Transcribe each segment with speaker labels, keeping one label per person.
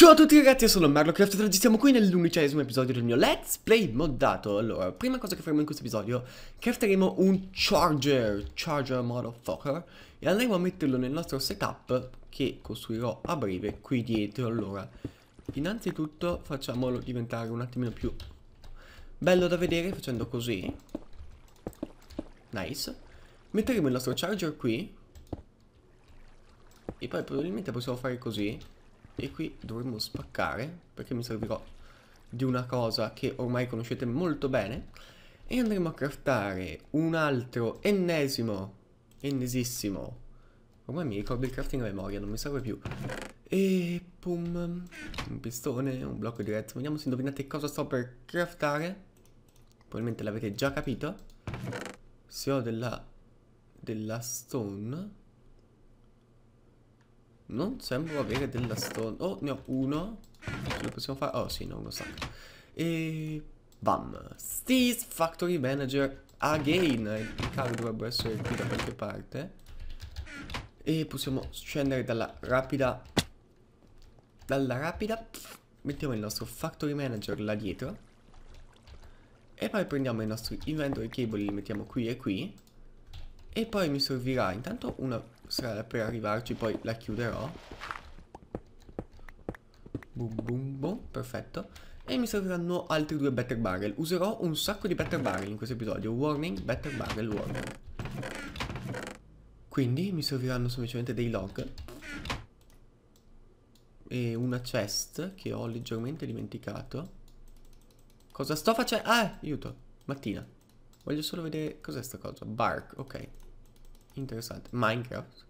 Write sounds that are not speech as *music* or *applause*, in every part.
Speaker 1: Ciao a tutti ragazzi, io sono MarloCraft e oggi siamo qui nell'undicesimo episodio del mio Let's Play moddato Allora, prima cosa che faremo in questo episodio Crafteremo un Charger Charger motherfucker E andremo a metterlo nel nostro setup Che costruirò a breve qui dietro Allora, innanzitutto facciamolo diventare un attimino più Bello da vedere facendo così Nice Metteremo il nostro Charger qui E poi probabilmente possiamo fare così e qui dovremmo spaccare, perché mi servirò di una cosa che ormai conoscete molto bene. E andremo a craftare un altro ennesimo, ennesissimo. Ormai mi ricordo il crafting a memoria, non mi serve più. E pum, un pistone, un blocco di diretto. Vediamo se indovinate cosa sto per craftare. Probabilmente l'avete già capito. Se ho della, della stone... Non sembro avere della stone. Oh, ne ho uno. Ce lo possiamo fare? Oh, sì, no, uno stacco. E... Bam. Steez Factory Manager again. Il carro dovrebbe essere qui da qualche parte. E possiamo scendere dalla rapida... Dalla rapida... Mettiamo il nostro Factory Manager là dietro. E poi prendiamo i nostri inventory cable, li mettiamo qui e qui. E poi mi servirà intanto una strada per arrivarci, poi la chiuderò. Boom boom boom, perfetto. E mi serviranno altri due Better Barrel. Userò un sacco di Better Barrel in questo episodio. Warning, Better Barrel, warning. Quindi mi serviranno semplicemente dei log. E una chest che ho leggermente dimenticato. Cosa sto facendo? Ah, aiuto. Mattina. Voglio solo vedere cos'è sta cosa. Bark, ok. Interessante. Minecraft.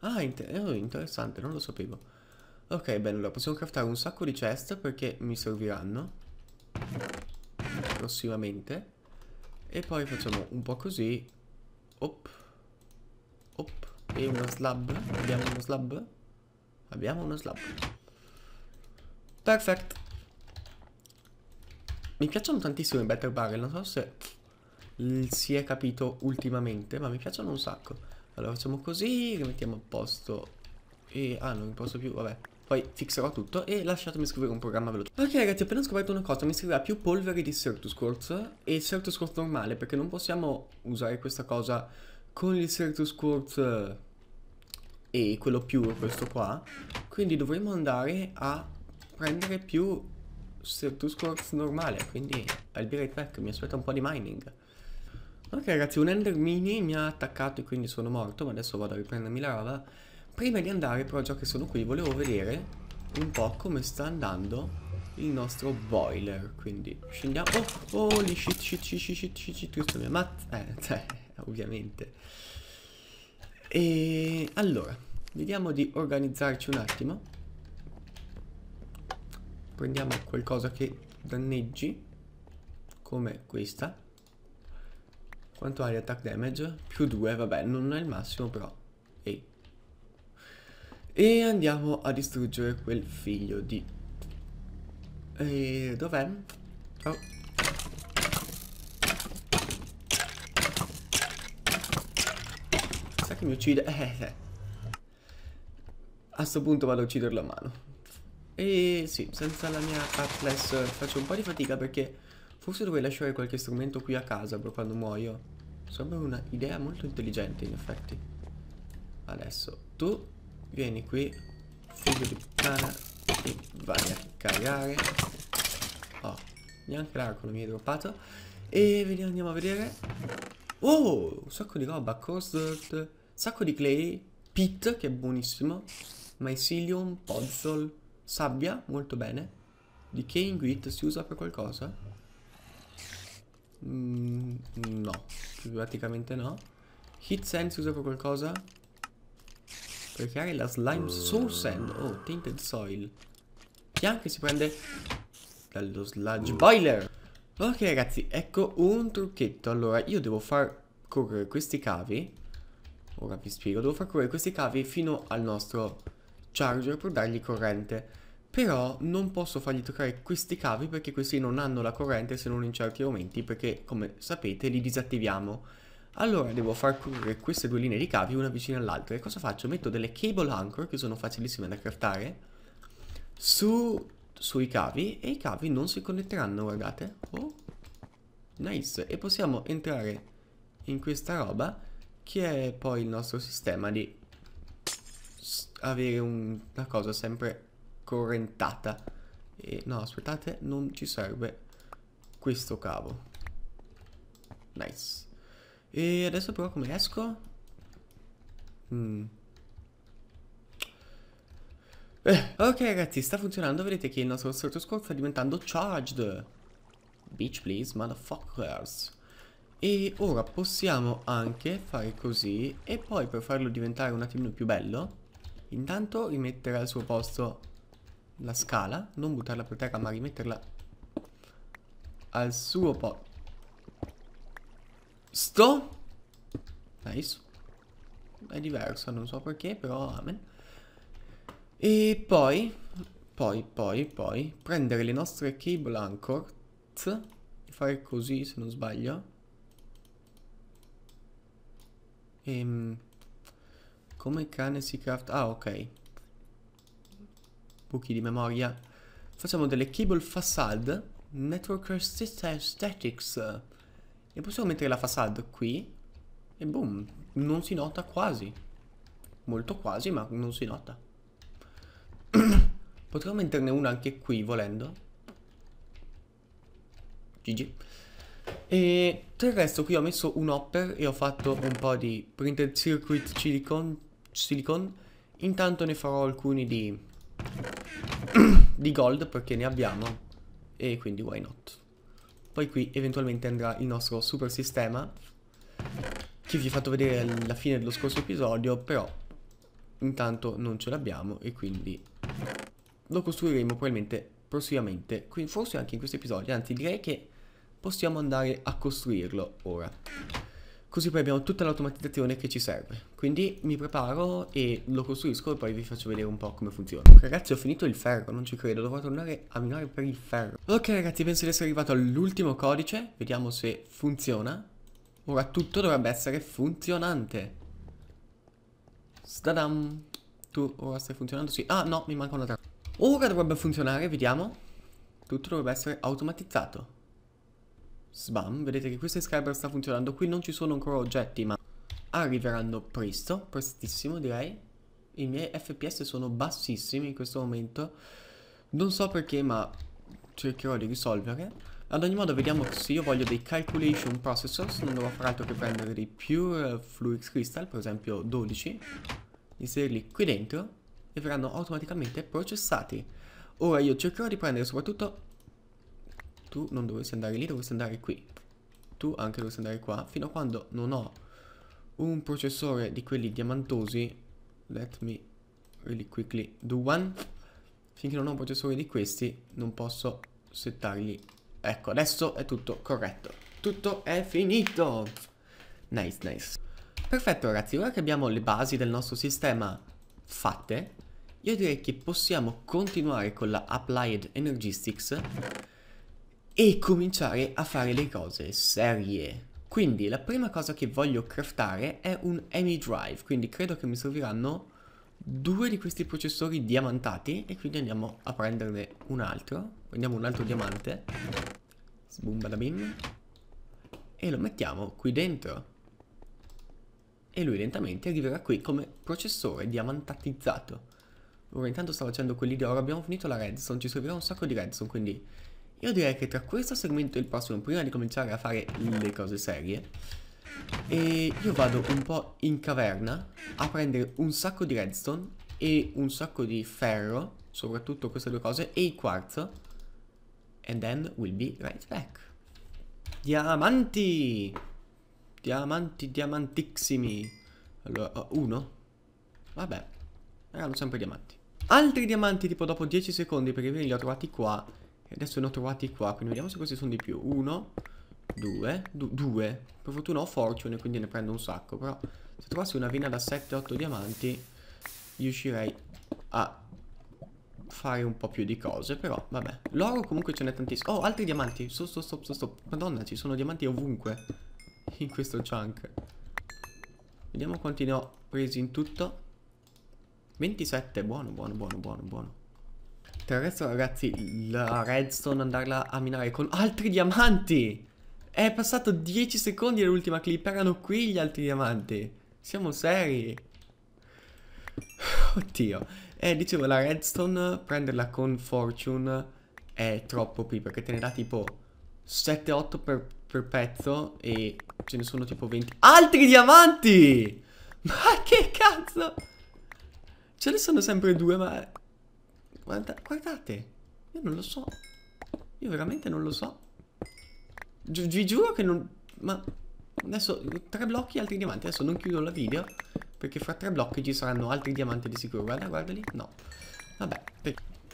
Speaker 1: Ah, inter oh, interessante, non lo sapevo. Ok, bene, allora possiamo craftare un sacco di chest perché mi serviranno. Prossimamente. E poi facciamo un po' così. Op. Op. E uno slab. Abbiamo uno slab? Abbiamo uno slab. Perfetto. Mi piacciono tantissimo i Better Barrel, non so se si è capito ultimamente, ma mi piacciono un sacco. Allora facciamo così, li mettiamo a posto e... Ah, non posso più, vabbè. Poi fixerò tutto e lasciatemi scrivere un programma veloce. Ok ragazzi, ho appena scoperto una cosa, mi servirà più polvere di Sertus Quartz e Sertus Quartz normale, perché non possiamo usare questa cosa con il Sertus Quartz e quello più, questo qua. Quindi dovremmo andare a prendere più Sertus Quartz normale, quindi I'll be right back, mi aspetta un po' di mining. Ok ragazzi, un endermini mi ha attaccato e quindi sono morto, ma adesso vado a riprendermi la roba. Prima di andare però, già che sono qui, volevo vedere un po' come sta andando il nostro boiler. Quindi scendiamo... Oh, holy oh, shit, shit, shit, shit, shit, shit, shit, questo mi ammazza... Eh, *laughs* cioè, ovviamente. E allora, vediamo di organizzarci un attimo. Prendiamo qualcosa che danneggi, come questa. Quanto hai attack damage? Più 2, vabbè, non è il massimo però. Ehi. E andiamo a distruggere quel figlio di... E dov'è? Oh. Sa che mi uccide? *laughs* Eh, eh. A questo punto vado a ucciderlo a mano. E sì, senza la mia Atlas eh, faccio un po' di fatica perché Forse dovrei lasciare qualche strumento qui a casa per quando muoio. Sembra un'idea molto intelligente in effetti. Adesso tu vieni qui, figlio di puttana, e vai a cagare. Oh, neanche l'arco non mi è droppato. E vediamo, andiamo a vedere. Oh, un sacco di roba, Corsdirt, sacco di clay, pit che è buonissimo, mycelium, pozzol, sabbia, molto bene. Decaying grit si usa per qualcosa? Mm, no, praticamente no. Hit Sand usa per qualcosa? Per creare la Slime Soul Sand. Oh, Tainted Soil. Che anche si prende dallo Sludge Boiler. Ok ragazzi, ecco un trucchetto. Allora, io devo far correre questi cavi. Ora vi spiego. Devo far correre questi cavi fino al nostro charger per dargli corrente però non posso fargli toccare questi cavi perché questi non hanno la corrente se non in certi momenti perché come sapete li disattiviamo allora devo far correre queste due linee di cavi una vicino all'altra e cosa faccio? metto delle cable anchor che sono facilissime da craftare su, sui cavi e i cavi non si connetteranno guardate oh nice e possiamo entrare in questa roba che è poi il nostro sistema di avere un, una cosa sempre correntata. E no, aspettate, non ci serve questo cavo. Nice. E adesso però come esco? Mm. Eh, ok ragazzi, sta funzionando. Vedete che il nostro sottoscore sta diventando charged. Bitch please, motherfuckers. E ora possiamo anche fare così e poi per farlo diventare un attimino più bello, intanto rimettere al suo posto la scala, non buttarla per terra ma rimetterla al suo posto Sto? Nice. È diverso, non so perché, però amen. E poi, poi, poi, poi, prendere le nostre cable anchor fare così se non sbaglio. Ehm, come cane si craft... Ah, ok buchi di memoria. Facciamo delle cable facade, networker system statics. E possiamo mettere la facade qui. E boom, non si nota quasi. Molto quasi, ma non si nota. *coughs* Potremmo metterne una anche qui, volendo. GG. E tra il resto qui ho messo un hopper e ho fatto un po' di printed circuit silicon, silicon. Intanto ne farò alcuni di *clears throat* di gold perché ne abbiamo e quindi why not. Poi qui eventualmente andrà il nostro super sistema che vi ho fatto vedere alla fine dello scorso episodio, però intanto non ce l'abbiamo e quindi lo costruiremo probabilmente prossimamente, quindi forse anche in questo episodio, anzi direi che possiamo andare a costruirlo ora così poi abbiamo tutta l'automatizzazione che ci serve. Quindi mi preparo e lo costruisco e poi vi faccio vedere un po' come funziona. Ragazzi ho finito il ferro, non ci credo, dovrò tornare a minare per il ferro. Ok ragazzi, penso di essere arrivato all'ultimo codice, vediamo se funziona. Ora tutto dovrebbe essere funzionante. Stadam! Tu ora stai funzionando? Sì. Ah no, mi manca una trappola. Ora dovrebbe funzionare, vediamo. Tutto dovrebbe essere automatizzato. Sbam, vedete che questo Excalibur sta funzionando. Qui non ci sono ancora oggetti, ma arriveranno presto, prestissimo direi. I miei FPS sono bassissimi in questo momento. Non so perché, ma cercherò di risolvere. Ad ogni modo vediamo se io voglio dei calculation processors, non devo fare altro che prendere dei pure eh, flux crystal, per esempio 12, inserirli qui dentro e verranno automaticamente processati. Ora io cercherò di prendere soprattutto tu non dovresti andare lì, dovresti andare qui. Tu anche dovresti andare qua, fino a quando non ho un processore di quelli diamantosi. Let me really quickly do one. Finché non ho un processore di questi, non posso settarli. Ecco, adesso è tutto corretto. Tutto è finito! Nice, nice. Perfetto ragazzi, ora che abbiamo le basi del nostro sistema fatte, io direi che possiamo continuare con la Applied Energistics e cominciare a fare le cose serie. Quindi la prima cosa che voglio craftare è un EMI Drive, quindi credo che mi serviranno due di questi processori diamantati e quindi andiamo a prenderne un altro, prendiamo un altro diamante, boom bim, e lo mettiamo qui dentro. E lui lentamente arriverà qui come processore diamantatizzato. Ora intanto sto facendo quelli di oro, abbiamo finito la redstone, ci servirà un sacco di redstone, quindi io direi che tra questo segmento e il prossimo, prima di cominciare a fare le cose serie, e io vado un po' in caverna a prendere un sacco di redstone e un sacco di ferro, soprattutto queste due cose, e il quarzo. And then we'll be right back. Diamanti! Diamanti, diamantissimi. Allora, ah, uno. Vabbè, erano sempre diamanti. Altri diamanti tipo dopo 10 secondi, perché prima li ho trovati qua e adesso ne ho trovati qua, quindi vediamo se questi sono di più. Uno, due, du due. Per fortuna ho fortune, quindi ne prendo un sacco. Però se trovassi una vena da 7-8 diamanti, riuscirei a fare un po' più di cose, però vabbè. L'oro comunque ce n'è tantissimo. Oh, altri diamanti. Stop, stop, stop, stop. Madonna, ci sono diamanti ovunque *laughs* in questo chunk. Vediamo quanti ne ho presi in tutto. 27, buono, buono, buono, buono, buono. Tra il ragazzi la redstone andarla a minare con altri diamanti È passato 10 secondi dall'ultima clip Erano qui gli altri diamanti Siamo seri *sighs* Oddio Eh dicevo la redstone prenderla con fortune È troppo qui perché te ne dà tipo 7-8 per, per pezzo E ce ne sono tipo 20 Altri diamanti *laughs* Ma che cazzo Ce ne sono sempre due ma Guarda, guardate, io non lo so. Io veramente non lo so. Gi vi giuro che non... Ma adesso tre blocchi e altri diamanti. Adesso non chiudo la video perché fra tre blocchi ci saranno altri diamanti di sicuro. Guarda, guardali. No. Vabbè.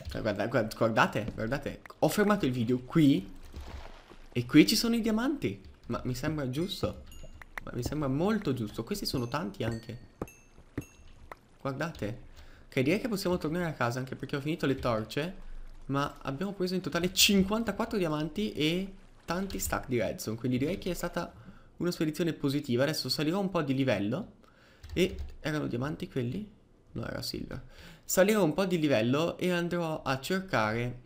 Speaker 1: Cioè, guarda, guarda, guardate, guardate. Ho fermato il video qui e qui ci sono i diamanti. Ma mi sembra giusto. Ma mi sembra molto giusto. Questi sono tanti anche. Guardate. Ok, direi che possiamo tornare a casa anche perché ho finito le torce. Ma abbiamo preso in totale 54 diamanti e tanti stack di redstone. Quindi direi che è stata una spedizione positiva. Adesso salirò un po' di livello. E erano diamanti quelli? No, era silver. Salirò un po' di livello e andrò a cercare...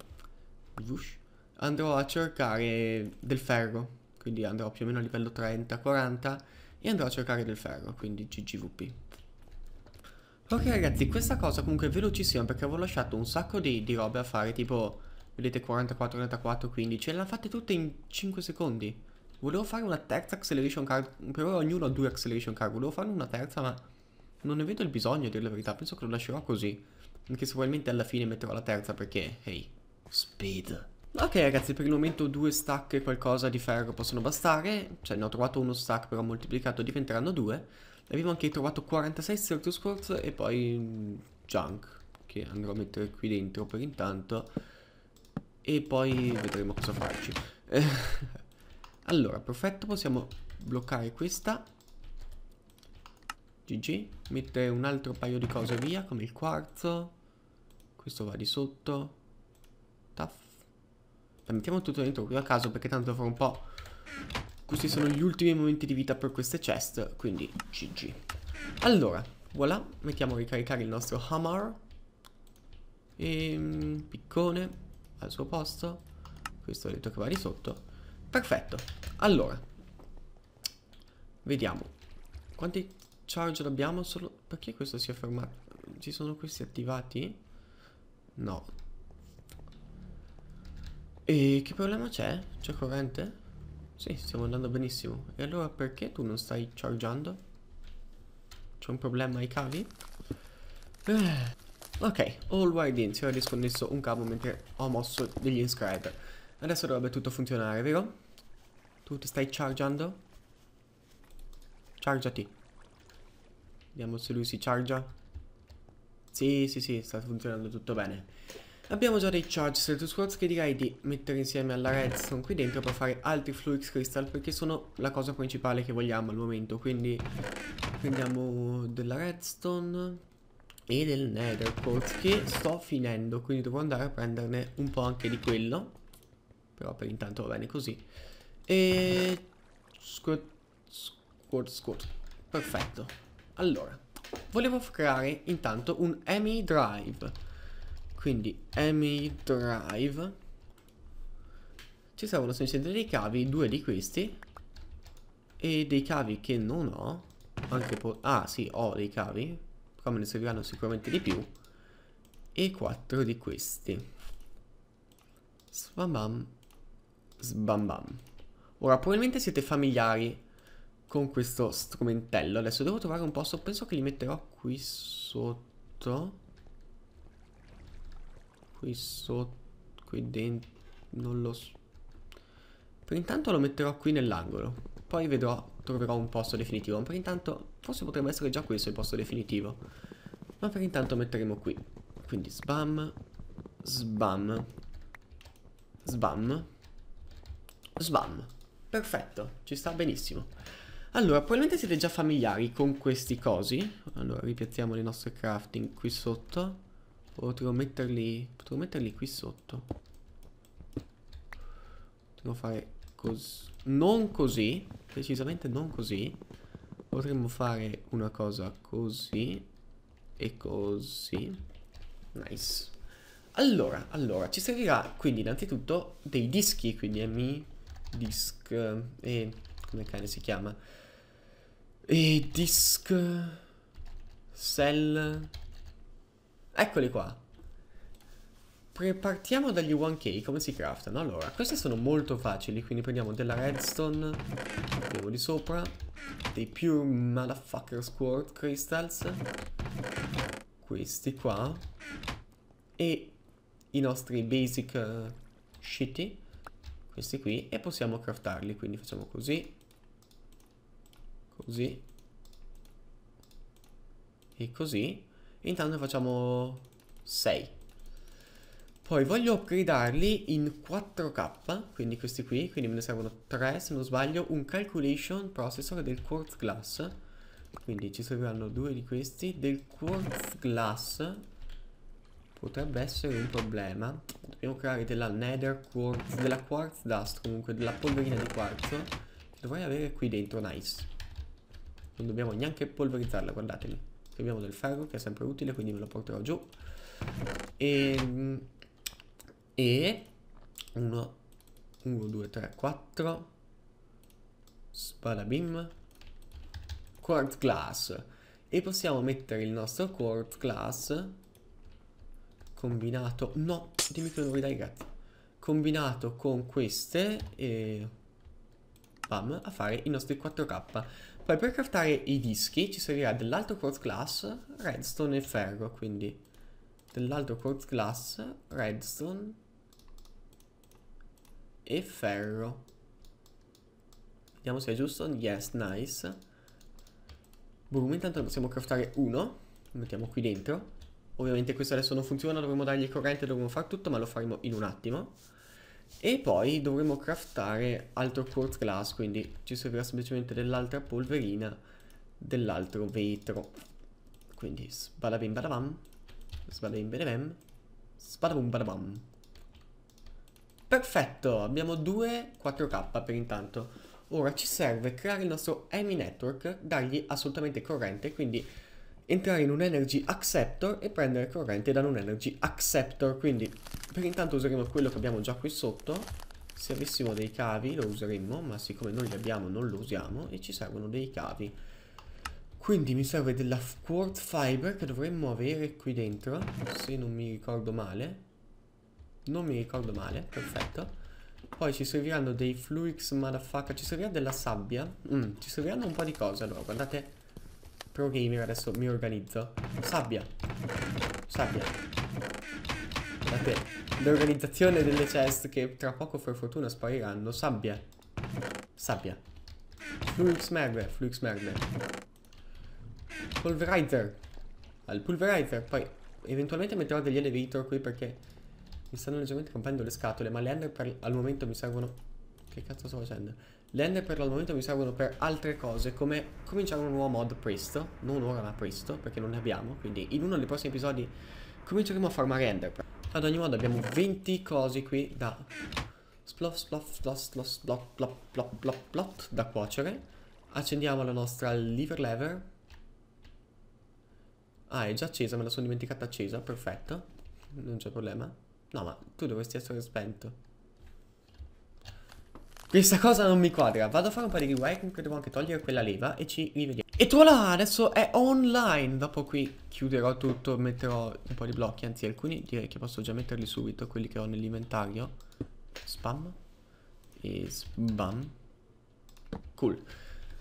Speaker 1: Andrò a cercare del ferro. Quindi andrò più o meno a livello 30-40 e andrò a cercare del ferro, quindi GGVP. Ok ragazzi, questa cosa comunque è velocissima perché avevo lasciato un sacco di, di robe a fare, tipo, vedete 44, 34, 15, e l'hanno fatte tutte in 5 secondi. Volevo fare una terza acceleration card, per ora ognuno ha due acceleration card, volevo farne una terza ma non ne vedo il bisogno a dire la verità, penso che lo lascerò così. Anche se probabilmente alla fine metterò la terza perché, hey, speed. Ok ragazzi, per il momento due stack e qualcosa di ferro possono bastare, cioè ne ho trovato uno stack però moltiplicato diventeranno due. Abbiamo anche trovato 46 Search Scores e poi mm, Junk che andrò a mettere qui dentro per intanto e poi vedremo cosa farci. *laughs* allora, perfetto, possiamo bloccare questa. GG, mettere un altro paio di cose via come il quarzo. Questo va di sotto. Taff. mettiamo tutto dentro qui a caso perché tanto fra un po' Questi sono gli ultimi momenti di vita per queste chest, quindi GG. Allora, voilà, mettiamo a ricaricare il nostro Hammer. E, ehm, piccone al suo posto. Questo ho detto che va di sotto. Perfetto. Allora, vediamo. Quanti charge abbiamo? Solo... Perché questo si è fermato? Ci sono questi attivati? No. E che problema c'è? C'è corrente? Sì, stiamo andando benissimo. E allora perché tu non stai chargeando? C'è un problema ai cavi? Eh. Ok, all wired in, si era disconnesso un cavo mentre ho mosso degli inscriber. Adesso dovrebbe tutto funzionare, vero? Tu ti stai chargeando? Chargiati. Vediamo se lui si charge. Sì, sì, sì, sta funzionando tutto bene. Abbiamo già dei Charge Select Squads che direi di mettere insieme alla Redstone qui dentro per fare altri Flux Crystal perché sono la cosa principale che vogliamo al momento. Quindi prendiamo della Redstone e del Nether Quartz che sto finendo, quindi devo andare a prenderne un po' anche di quello. Però per intanto va bene così. E... Squad, squad, squad. Perfetto. Allora, volevo creare intanto un Emi Drive quindi Amy Drive ci servono semplicemente dei cavi, due di questi e dei cavi che non ho anche ah sì ho dei cavi però me ne serviranno sicuramente di più e quattro di questi Sbambam Sbambam Ora probabilmente siete familiari con questo strumentello Adesso devo trovare un posto Penso che li metterò qui sotto qui sotto, qui dentro, non lo so. Per intanto lo metterò qui nell'angolo, poi vedrò, troverò un posto definitivo, ma per intanto, forse potrebbe essere già questo il posto definitivo, ma per intanto metteremo qui. Quindi sbam, sbam, sbam, sbam. Perfetto, ci sta benissimo. Allora, probabilmente siete già familiari con questi cosi. Allora, ripiazziamo le nostre crafting qui sotto. Potrò metterli, potrò metterli qui sotto. Potremmo fare così. Non così. Precisamente non così. Potremmo fare una cosa così. E così. Nice. Allora, allora, ci servirà quindi innanzitutto dei dischi, quindi mi disk e come cane si chiama? E disk cell Eccoli qua. Partiamo dagli 1k, come si craftano? Allora, questi sono molto facili, quindi prendiamo della redstone, mettiamo di sopra, dei pure motherfucker squirt crystals, questi qua, e i nostri basic uh, shitty, questi qui, e possiamo craftarli, quindi facciamo così, così, e così, Intanto ne facciamo 6. Poi voglio upgradarli in 4K, quindi questi qui, quindi me ne servono 3 se non sbaglio, un calculation processor del quartz glass, quindi ci serviranno due di questi, del quartz glass potrebbe essere un problema, dobbiamo creare della nether quartz, della quartz dust comunque, della polverina di quarzo, dovrei avere qui dentro, nice, non dobbiamo neanche polverizzarla, guardateli. Troviamo del ferro che è sempre utile, quindi me lo porterò giù. Ehm, e, e 1, 1, 2, 3, 4. Spadabim. Quartz glass. E possiamo mettere il nostro quartz glass combinato... No, dimmi che non ridai grazie. Combinato con queste e... Bam, a fare i nostri 4K. Poi per craftare i dischi ci servirà dell'altro quartz glass, redstone e ferro, quindi dell'altro quartz glass, redstone e ferro. Vediamo se è giusto. Yes, nice. Boom, intanto ne possiamo craftare uno. Lo mettiamo qui dentro. Ovviamente questo adesso non funziona, dovremo dargli corrente, dovremo fare tutto, ma lo faremo in un attimo. E poi dovremo craftare altro quartz glass, quindi ci servirà semplicemente dell'altra polverina, dell'altro vetro. Quindi sbadabim badabam, sbadabim badabam, sbadabum badabam. Perfetto, abbiamo due 4K per intanto. Ora ci serve creare il nostro EMI network, dargli assolutamente corrente, quindi entrare in un energy acceptor e prendere corrente da un energy acceptor quindi per intanto useremo quello che abbiamo già qui sotto se avessimo dei cavi lo useremmo ma siccome non li abbiamo non lo usiamo e ci servono dei cavi quindi mi serve della quart fiber che dovremmo avere qui dentro se non mi ricordo male non mi ricordo male perfetto poi ci serviranno dei fluix motherfucker ci servirà della sabbia mm, ci serviranno un po' di cose allora guardate Pro gamer adesso mi organizzo. Sabbia. Sabbia. Guardate, l'organizzazione delle chest che tra poco per fortuna spariranno. Sabbia. Sabbia. Flux merda, flux merda. Pulverizer. Al pulverizer. Poi eventualmente metterò degli elevator qui perché mi stanno leggermente rompendo le scatole. Ma le ender al momento mi servono... Che cazzo sto facendo? Le ender per il momento mi servono per altre cose, come cominciare un nuovo mod presto, non ora ma presto, perché non ne abbiamo, quindi in uno dei prossimi episodi cominceremo a farmare Ender. Ad ogni modo abbiamo 20 cose qui da... Splof, splof, splof, splof, splof, plop, plop, plop, plop, da cuocere. Accendiamo la nostra lever lever. Ah, è già accesa, me la sono dimenticata accesa, perfetto. Non c'è problema. No, ma tu dovresti essere spento. Questa cosa non mi quadra. Vado a fare un po' di rewire, comunque devo anche togliere quella leva e ci rivediamo. E tu là, adesso è online. Dopo qui chiuderò tutto, metterò un po' di blocchi, anzi alcuni direi che posso già metterli subito, quelli che ho nell'inventario. Spam. E spam. Cool.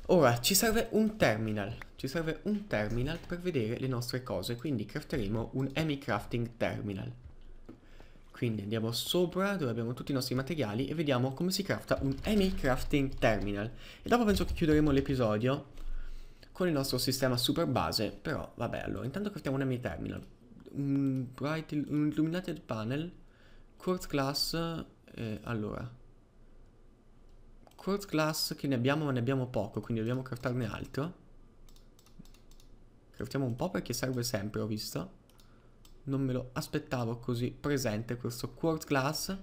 Speaker 1: Ora, ci serve un terminal. Ci serve un terminal per vedere le nostre cose, quindi crafteremo un Emi Crafting Terminal. Quindi andiamo sopra dove abbiamo tutti i nostri materiali e vediamo come si crafta un Emi Crafting Terminal. E dopo penso che chiuderemo l'episodio con il nostro sistema super base, però vabbè allora, intanto craftiamo un Emi Terminal. Un, bright, un Illuminated Panel, Quartz Class, eh, allora... Quartz Class che ne abbiamo ma ne abbiamo poco, quindi dobbiamo craftarne altro. Craftiamo un po' perché serve sempre, ho visto non me lo aspettavo così presente questo Quartz Glass.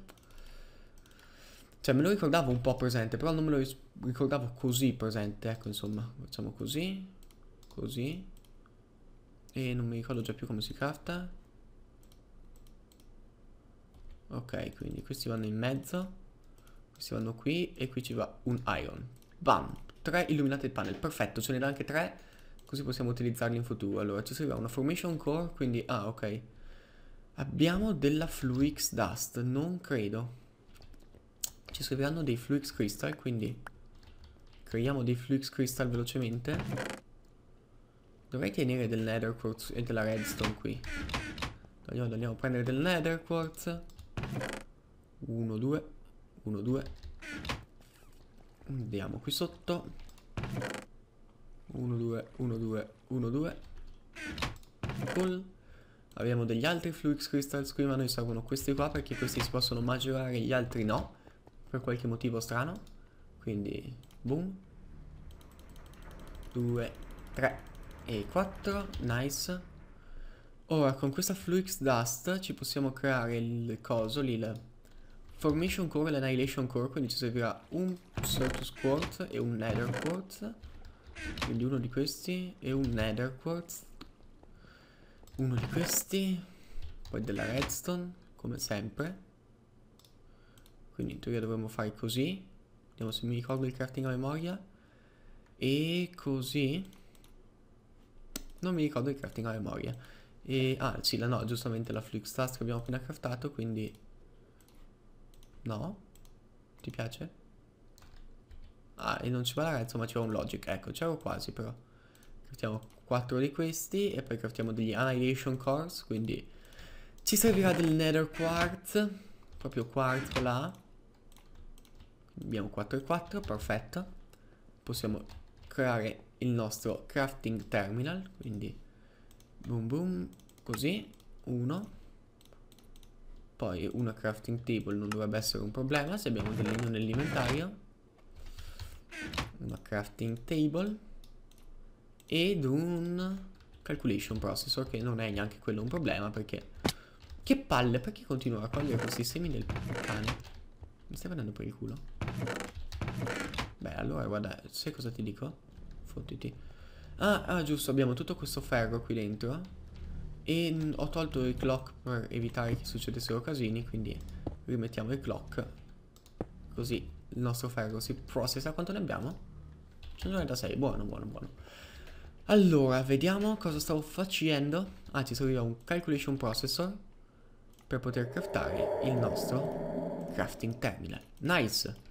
Speaker 1: Cioè me lo ricordavo un po' presente, però non me lo ricordavo così presente. Ecco, insomma, facciamo così, così. E non mi ricordo già più come si crafta. Ok, quindi questi vanno in mezzo. Questi vanno qui e qui ci va un iron. Bam! Tre illuminate il panel, perfetto, ce ne da anche tre Così possiamo utilizzarli in futuro. Allora, ci serve una formation core, quindi... Ah, ok. Abbiamo della Fluix Dust, non credo. Ci serviranno dei Fluix Crystal, quindi... Creiamo dei Fluix Crystal velocemente. Dovrei tenere del Nether Quartz e della Redstone qui. Allora andiamo a prendere del Nether Quartz. 1, 2, 1, 2. Andiamo qui sotto. 1, 2, 1, 2, 1, 2. Cool. Abbiamo degli altri Flux Crystals qui, ma noi servono questi qua perché questi si possono maggiorare, gli altri no. Per qualche motivo strano. Quindi, boom. 2, 3 e 4. Nice. Ora, con questa Flux Dust ci possiamo creare il coso, lì, il Formation Core e l'Annihilation Core, quindi ci servirà un Surtus Quartz e un Nether Quartz. Quindi uno di questi e un nether quartz. Uno di questi. Poi della redstone, come sempre. Quindi in teoria dovremmo fare così. Vediamo se mi ricordo il crafting a memoria. E così. Non mi ricordo il crafting a memoria. E, ah sì, la, no, giustamente la flux task che abbiamo appena craftato, quindi... No? Ti piace? Ah, e non ci va la red, insomma c'era un logic, ecco, c'ero quasi però. Craftiamo 4 di questi e poi craftiamo degli annihilation cores, quindi ci servirà del nether quartz, proprio quartz là. Abbiamo 4 e 4, perfetto. Possiamo creare il nostro crafting terminal, quindi boom boom, così, 1. Poi una crafting table non dovrebbe essere un problema se abbiamo del legno nell'inventario una crafting table ed un calculation processor che non è neanche quello un problema perché che palle perché continuo a raccogliere questi semi del cane mi stai prendendo per il culo beh allora guarda sai cosa ti dico fottiti ah, ah giusto abbiamo tutto questo ferro qui dentro eh? e ho tolto il clock per evitare che succedessero casini quindi rimettiamo il clock così il nostro ferro si processa. Quanto ne abbiamo? 136, buono, buono, buono. Allora, vediamo cosa stavo facendo. anzi serviva un calculation processor per poter craftare il nostro crafting terminal. Nice!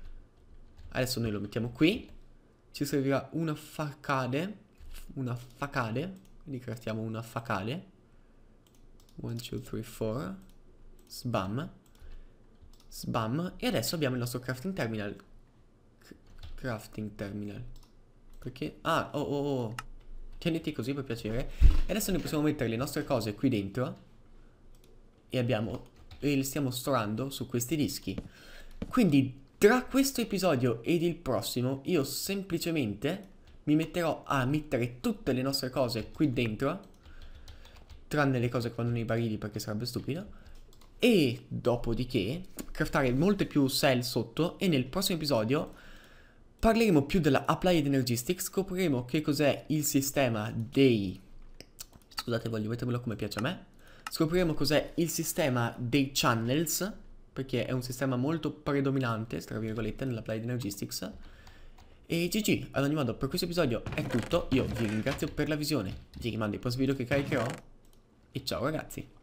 Speaker 1: Adesso noi lo mettiamo qui. Ci servirà una facade. Una facade. Quindi craftiamo una facade. 1, 2, 3, 4. Sbam. Sbam. E adesso abbiamo il nostro crafting terminal. C crafting terminal. Perché? Ah, oh, oh, oh. Tieniti così per piacere. E adesso noi possiamo mettere le nostre cose qui dentro. E abbiamo... E le stiamo storando su questi dischi. Quindi, tra questo episodio ed il prossimo, io semplicemente mi metterò a mettere tutte le nostre cose qui dentro. Tranne le cose che vanno nei barili perché sarebbe stupido e dopodiché craftare molte più cell sotto e nel prossimo episodio parleremo più della Applied Energistics, scopriremo che cos'è il sistema dei... scusate voglio mettermelo come piace a me, scopriremo cos'è il sistema dei channels, perché è un sistema molto predominante, tra virgolette, nell'Applied Energistics. E GG, ad ogni modo per questo episodio è tutto, io vi ringrazio per la visione, vi rimando ai prossimi video che caricherò e ciao ragazzi!